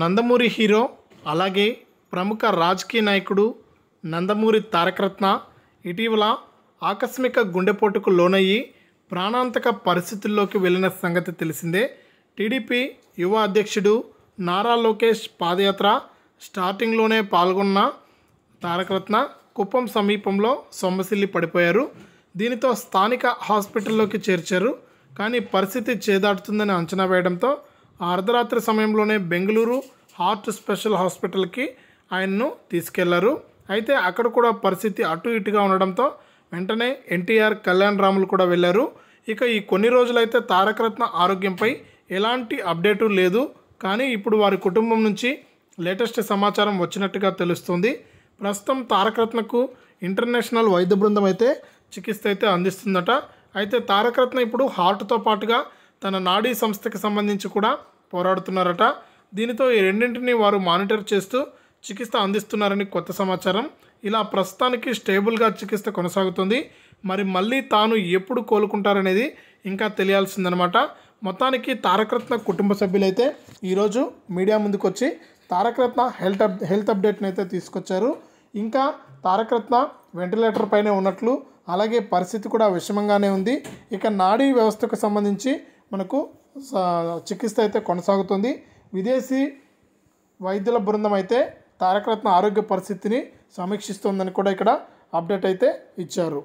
Nandamuri hero అలాగే ప్రముఖ రాజకీయ నాయకుడు నందమూరి తారకరత్న ఇటీవల ఆకస్మిక గుండెపోటుకు లోనయ్యి ప్రాణాంతక పరిస్థితుల్లోకి వెళ్ళిన సంగతి తెలిసిందే టీడీపీ యువ అధ్యక్షుడు నారా లోకేష్ పాదయాత్ర స్టార్టింగ్లోనే పాల్గొన్న తారకరత్న కుప్పం సమీపంలో సొమ్మసిల్లి పడిపోయారు దీనితో స్థానిక హాస్పిటల్లోకి చేర్చారు కానీ పరిస్థితి చేదాడుతుందని అంచనా వేయడంతో ఆ అర్ధరాత్రి సమయంలోనే బెంగళూరు హార్ట్ స్పెషల్ హాస్పిటల్కి ఆయన్ను తీసుకెళ్లారు అయితే అక్కడ కూడా పరిస్థితి అటు ఇటుగా ఉండడంతో వెంటనే ఎన్టీఆర్ కళ్యాణ్ రాములు కూడా వెళ్ళారు ఇక ఈ కొన్ని రోజులైతే తారకరత్న ఆరోగ్యంపై ఎలాంటి అప్డేటు లేదు కానీ ఇప్పుడు వారి కుటుంబం నుంచి లేటెస్ట్ సమాచారం వచ్చినట్టుగా తెలుస్తుంది ప్రస్తుతం తారకరత్నకు ఇంటర్నేషనల్ వైద్య బృందం అయితే చికిత్స అయితే అందిస్తుందట అయితే తారకరత్న ఇప్పుడు హార్ట్తో పాటుగా తన నాడీ సంస్థకి సంబంధించి కూడా పోరాడుతున్నారట దీనితో ఈ రెండింటిని వారు మానిటర్ చేస్తూ చికిత్స అందిస్తున్నారని కొత్త సమాచారం ఇలా ప్రస్తుతానికి స్టేబుల్గా చికిత్స కొనసాగుతుంది మరి మళ్ళీ తాను ఎప్పుడు కోలుకుంటారనేది ఇంకా తెలియాల్సిందనమాట మొత్తానికి తారకరత్న కుటుంబ సభ్యులైతే ఈరోజు మీడియా ముందుకు వచ్చి తారకరత్న హెల్త్ అప్ హెల్త్ అప్డేట్ని అయితే తీసుకొచ్చారు ఇంకా తారకరత్న వెంటిలేటర్ పైనే ఉన్నట్లు అలాగే పరిస్థితి కూడా విషమంగానే ఉంది ఇక నాడీ వ్యవస్థకు సంబంధించి మనకు చికిత్స అయితే కొనసాగుతుంది విదేశీ వైద్యుల బృందం అయితే తారకరత్న ఆరోగ్య పరిస్థితిని సమీక్షిస్తోందని కూడా ఇక్కడ అప్డేట్ అయితే ఇచ్చారు